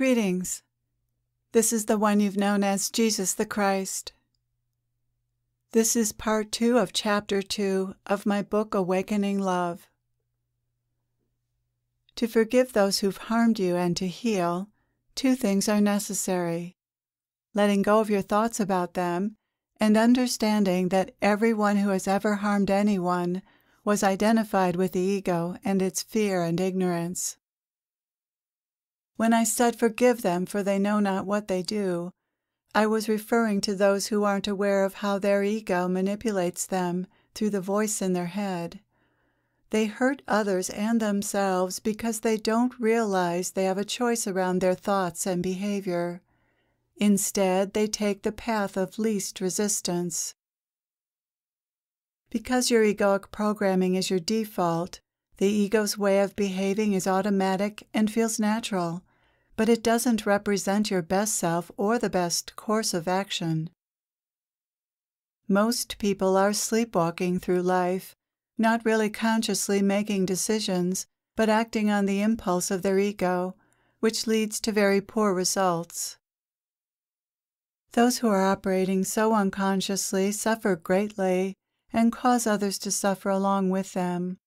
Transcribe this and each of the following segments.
Greetings. This is the one you've known as Jesus the Christ. This is part two of chapter two of my book, Awakening Love. To forgive those who've harmed you and to heal, two things are necessary letting go of your thoughts about them, and understanding that everyone who has ever harmed anyone was identified with the ego and its fear and ignorance. When I said, Forgive them, for they know not what they do, I was referring to those who aren't aware of how their ego manipulates them through the voice in their head. They hurt others and themselves because they don't realize they have a choice around their thoughts and behavior. Instead, they take the path of least resistance. Because your egoic programming is your default, the ego's way of behaving is automatic and feels natural but it doesn't represent your best self or the best course of action. Most people are sleepwalking through life, not really consciously making decisions, but acting on the impulse of their ego, which leads to very poor results. Those who are operating so unconsciously suffer greatly and cause others to suffer along with them.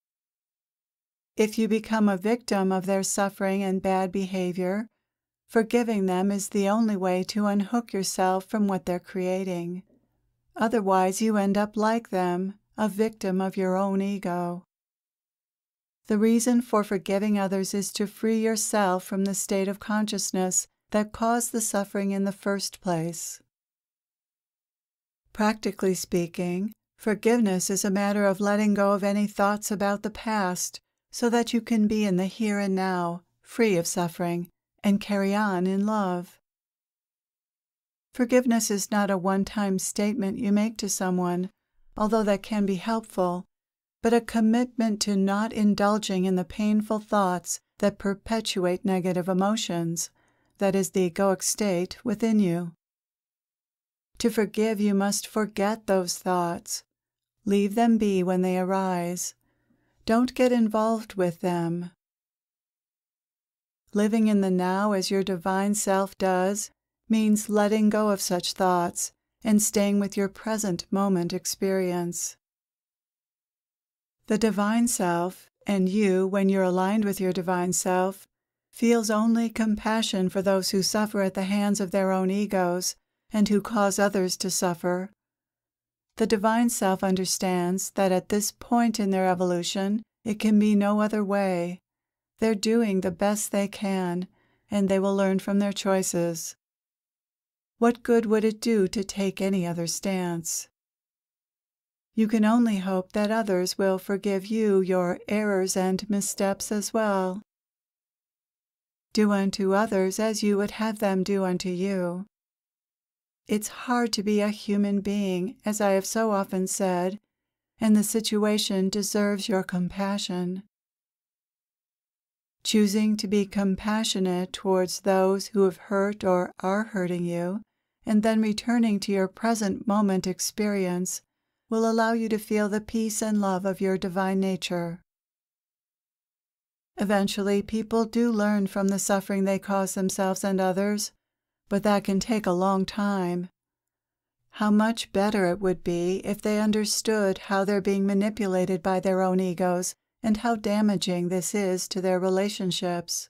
If you become a victim of their suffering and bad behavior, Forgiving them is the only way to unhook yourself from what they're creating. Otherwise, you end up like them, a victim of your own ego. The reason for forgiving others is to free yourself from the state of consciousness that caused the suffering in the first place. Practically speaking, forgiveness is a matter of letting go of any thoughts about the past so that you can be in the here and now, free of suffering, and carry on in love. Forgiveness is not a one time statement you make to someone, although that can be helpful, but a commitment to not indulging in the painful thoughts that perpetuate negative emotions, that is, the egoic state within you. To forgive, you must forget those thoughts. Leave them be when they arise. Don't get involved with them. Living in the now as your divine self does means letting go of such thoughts and staying with your present moment experience. The divine self, and you, when you're aligned with your divine self, feels only compassion for those who suffer at the hands of their own egos and who cause others to suffer. The divine self understands that at this point in their evolution it can be no other way. They're doing the best they can, and they will learn from their choices. What good would it do to take any other stance? You can only hope that others will forgive you your errors and missteps as well. Do unto others as you would have them do unto you. It's hard to be a human being, as I have so often said, and the situation deserves your compassion choosing to be compassionate towards those who have hurt or are hurting you, and then returning to your present moment experience will allow you to feel the peace and love of your divine nature. Eventually, people do learn from the suffering they cause themselves and others, but that can take a long time. How much better it would be if they understood how they're being manipulated by their own egos and how damaging this is to their relationships.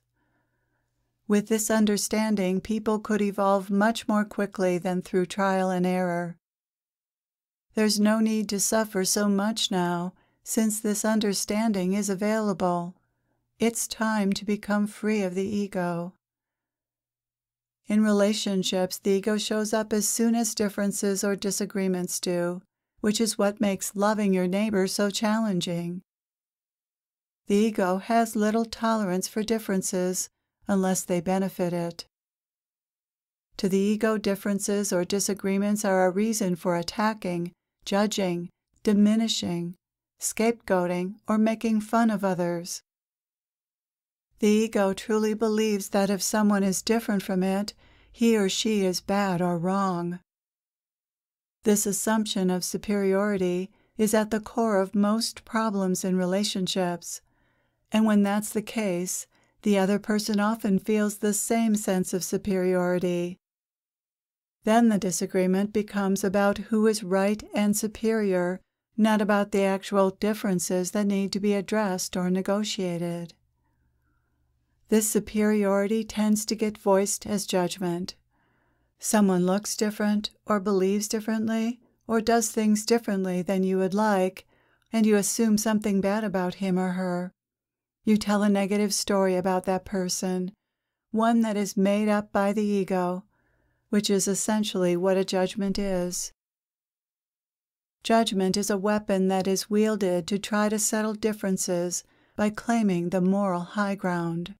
With this understanding, people could evolve much more quickly than through trial and error. There's no need to suffer so much now, since this understanding is available. It's time to become free of the ego. In relationships, the ego shows up as soon as differences or disagreements do, which is what makes loving your neighbor so challenging. The ego has little tolerance for differences unless they benefit it. To the ego, differences or disagreements are a reason for attacking, judging, diminishing, scapegoating, or making fun of others. The ego truly believes that if someone is different from it, he or she is bad or wrong. This assumption of superiority is at the core of most problems in relationships. And when that's the case, the other person often feels the same sense of superiority. Then the disagreement becomes about who is right and superior, not about the actual differences that need to be addressed or negotiated. This superiority tends to get voiced as judgment. Someone looks different, or believes differently, or does things differently than you would like, and you assume something bad about him or her. You tell a negative story about that person, one that is made up by the ego, which is essentially what a judgment is. Judgment is a weapon that is wielded to try to settle differences by claiming the moral high ground.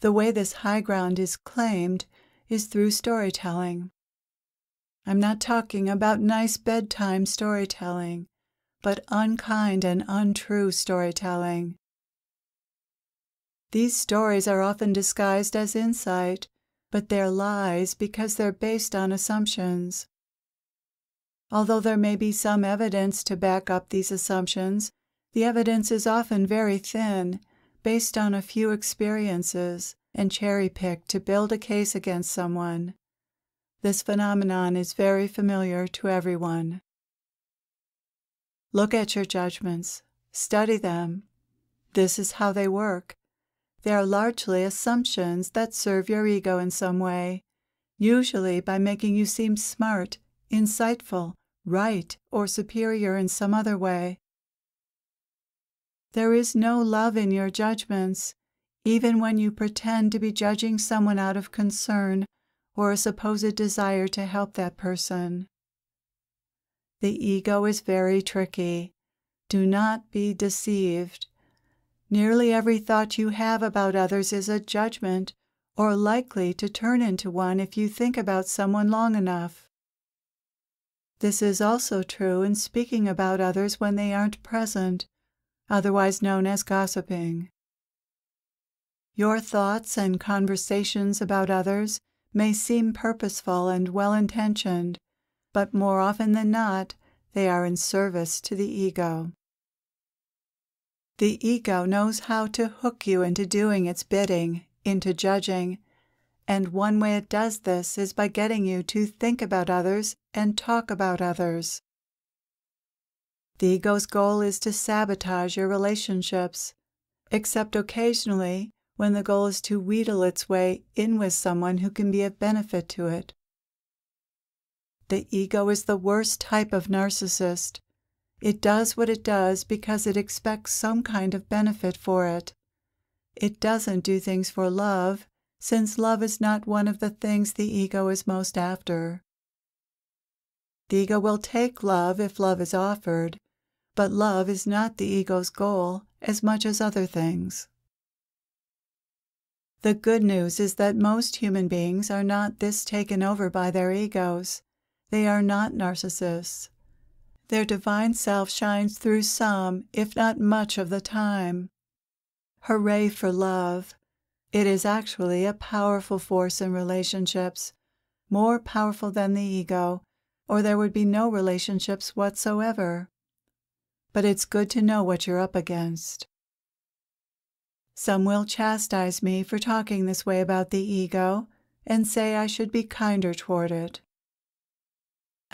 The way this high ground is claimed is through storytelling. I'm not talking about nice bedtime storytelling but unkind and untrue storytelling. These stories are often disguised as insight, but they're lies because they're based on assumptions. Although there may be some evidence to back up these assumptions, the evidence is often very thin, based on a few experiences, and cherry picked to build a case against someone. This phenomenon is very familiar to everyone. Look at your judgments, study them. This is how they work. They are largely assumptions that serve your ego in some way, usually by making you seem smart, insightful, right, or superior in some other way. There is no love in your judgments, even when you pretend to be judging someone out of concern or a supposed desire to help that person. The ego is very tricky. Do not be deceived. Nearly every thought you have about others is a judgment, or likely to turn into one if you think about someone long enough. This is also true in speaking about others when they aren't present, otherwise known as gossiping. Your thoughts and conversations about others may seem purposeful and well-intentioned, but more often than not, they are in service to the ego. The ego knows how to hook you into doing its bidding, into judging, and one way it does this is by getting you to think about others and talk about others. The ego's goal is to sabotage your relationships, except occasionally when the goal is to wheedle its way in with someone who can be of benefit to it. The ego is the worst type of narcissist. It does what it does because it expects some kind of benefit for it. It doesn't do things for love, since love is not one of the things the ego is most after. The ego will take love if love is offered, but love is not the ego's goal as much as other things. The good news is that most human beings are not this taken over by their egos. They are not narcissists. Their divine self shines through some, if not much, of the time. Hooray for love! It is actually a powerful force in relationships, more powerful than the ego, or there would be no relationships whatsoever. But it's good to know what you're up against. Some will chastise me for talking this way about the ego and say I should be kinder toward it.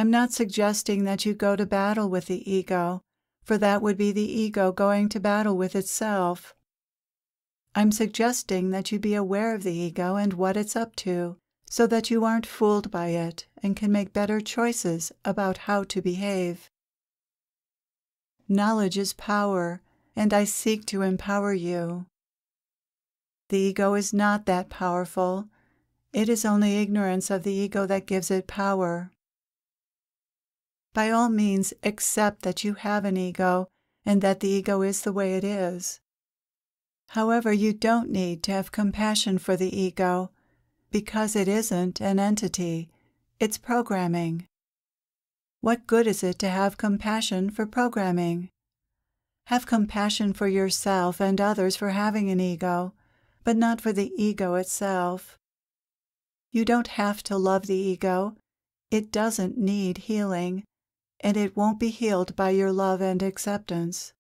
I'm not suggesting that you go to battle with the ego, for that would be the ego going to battle with itself. I'm suggesting that you be aware of the ego and what it's up to, so that you aren't fooled by it and can make better choices about how to behave. Knowledge is power, and I seek to empower you. The ego is not that powerful. It is only ignorance of the ego that gives it power by all means accept that you have an ego and that the ego is the way it is. However, you don't need to have compassion for the ego because it isn't an entity, it's programming. What good is it to have compassion for programming? Have compassion for yourself and others for having an ego, but not for the ego itself. You don't have to love the ego. It doesn't need healing and it won't be healed by your love and acceptance.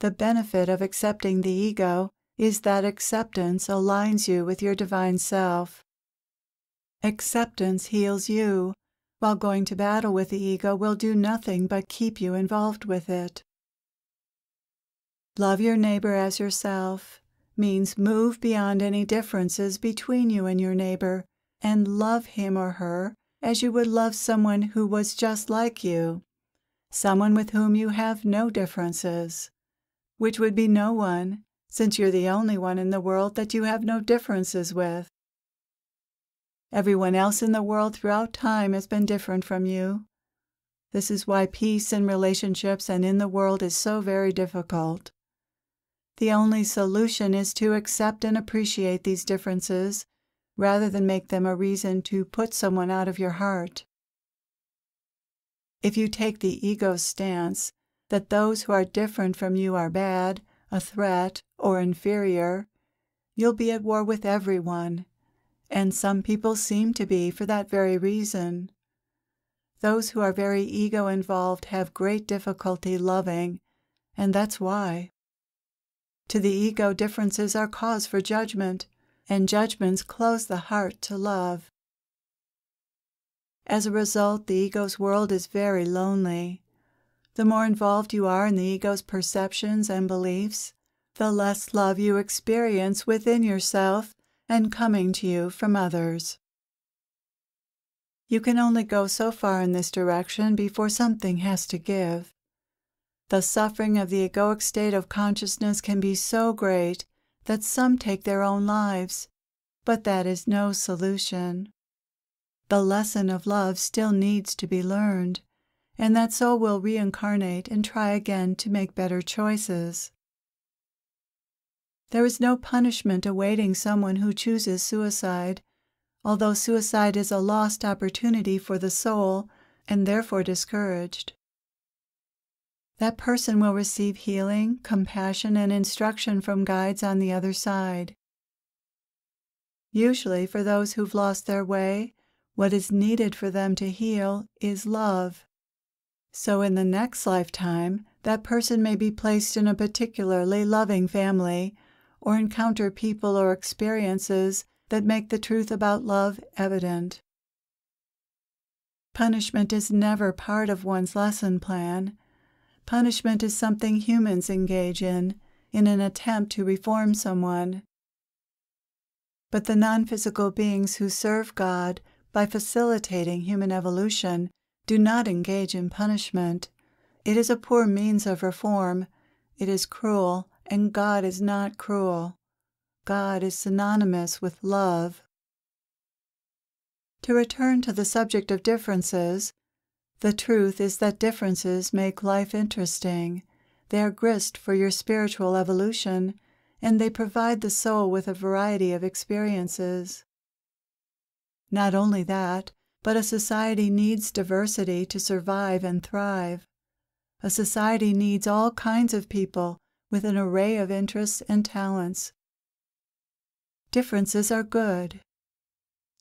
The benefit of accepting the ego is that acceptance aligns you with your divine self. Acceptance heals you, while going to battle with the ego will do nothing but keep you involved with it. Love your neighbor as yourself means move beyond any differences between you and your neighbor and love him or her as you would love someone who was just like you, someone with whom you have no differences, which would be no one, since you're the only one in the world that you have no differences with. Everyone else in the world throughout time has been different from you. This is why peace in relationships and in the world is so very difficult. The only solution is to accept and appreciate these differences rather than make them a reason to put someone out of your heart. If you take the ego's stance that those who are different from you are bad, a threat, or inferior, you'll be at war with everyone, and some people seem to be for that very reason. Those who are very ego involved have great difficulty loving, and that's why. To the ego, differences are cause for judgment and judgments close the heart to love. As a result, the ego's world is very lonely. The more involved you are in the ego's perceptions and beliefs, the less love you experience within yourself and coming to you from others. You can only go so far in this direction before something has to give. The suffering of the egoic state of consciousness can be so great that some take their own lives, but that is no solution. The lesson of love still needs to be learned, and that soul will reincarnate and try again to make better choices. There is no punishment awaiting someone who chooses suicide, although suicide is a lost opportunity for the soul and therefore discouraged. That person will receive healing, compassion, and instruction from guides on the other side. Usually, for those who've lost their way, what is needed for them to heal is love. So, in the next lifetime, that person may be placed in a particularly loving family or encounter people or experiences that make the truth about love evident. Punishment is never part of one's lesson plan, Punishment is something humans engage in in an attempt to reform someone. But the non physical beings who serve God by facilitating human evolution do not engage in punishment. It is a poor means of reform. It is cruel, and God is not cruel. God is synonymous with love. To return to the subject of differences, the truth is that differences make life interesting. They are grist for your spiritual evolution, and they provide the soul with a variety of experiences. Not only that, but a society needs diversity to survive and thrive. A society needs all kinds of people with an array of interests and talents. Differences are good.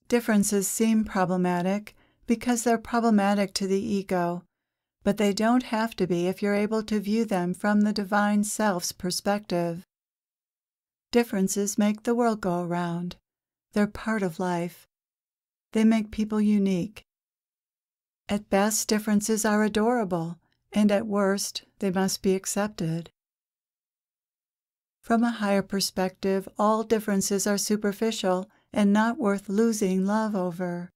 Differences seem problematic because they're problematic to the ego, but they don't have to be if you're able to view them from the Divine Self's perspective. Differences make the world go around. They're part of life. They make people unique. At best, differences are adorable, and at worst, they must be accepted. From a higher perspective, all differences are superficial and not worth losing love over.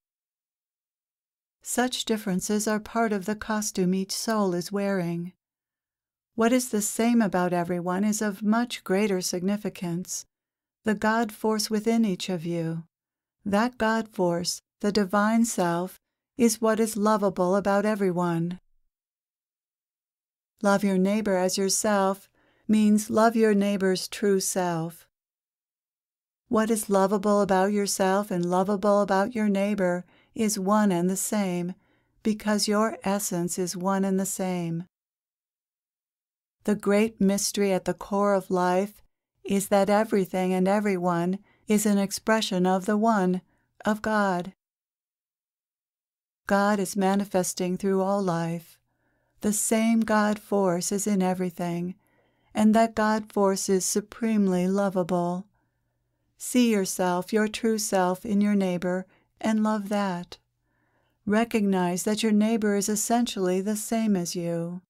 Such differences are part of the costume each soul is wearing. What is the same about everyone is of much greater significance. The God force within each of you. That God force, the divine self, is what is lovable about everyone. Love your neighbor as yourself means love your neighbor's true self. What is lovable about yourself and lovable about your neighbor is one and the same, because your essence is one and the same. The great mystery at the core of life is that everything and everyone is an expression of the One, of God. God is manifesting through all life. The same God force is in everything, and that God force is supremely lovable. See yourself, your true self, in your neighbor and love that. Recognize that your neighbor is essentially the same as you.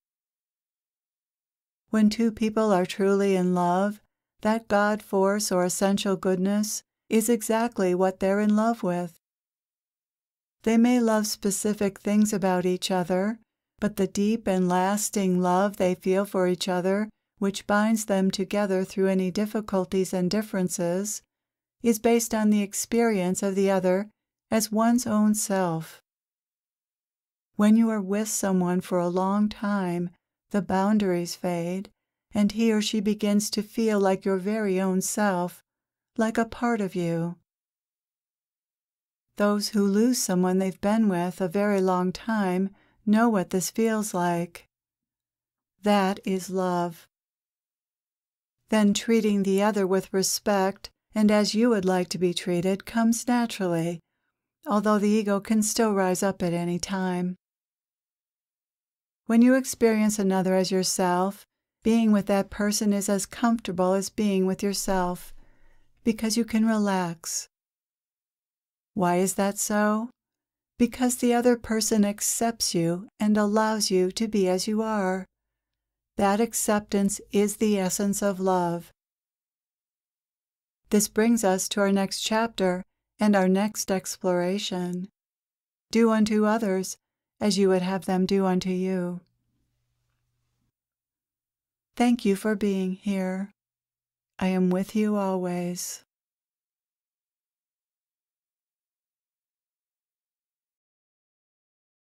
When two people are truly in love, that God force or essential goodness is exactly what they're in love with. They may love specific things about each other, but the deep and lasting love they feel for each other, which binds them together through any difficulties and differences, is based on the experience of the other as one's own self. When you are with someone for a long time, the boundaries fade, and he or she begins to feel like your very own self, like a part of you. Those who lose someone they've been with a very long time know what this feels like. That is love. Then treating the other with respect and as you would like to be treated comes naturally although the ego can still rise up at any time. When you experience another as yourself, being with that person is as comfortable as being with yourself, because you can relax. Why is that so? Because the other person accepts you and allows you to be as you are. That acceptance is the essence of love. This brings us to our next chapter and our next exploration. Do unto others as you would have them do unto you. Thank you for being here. I am with you always.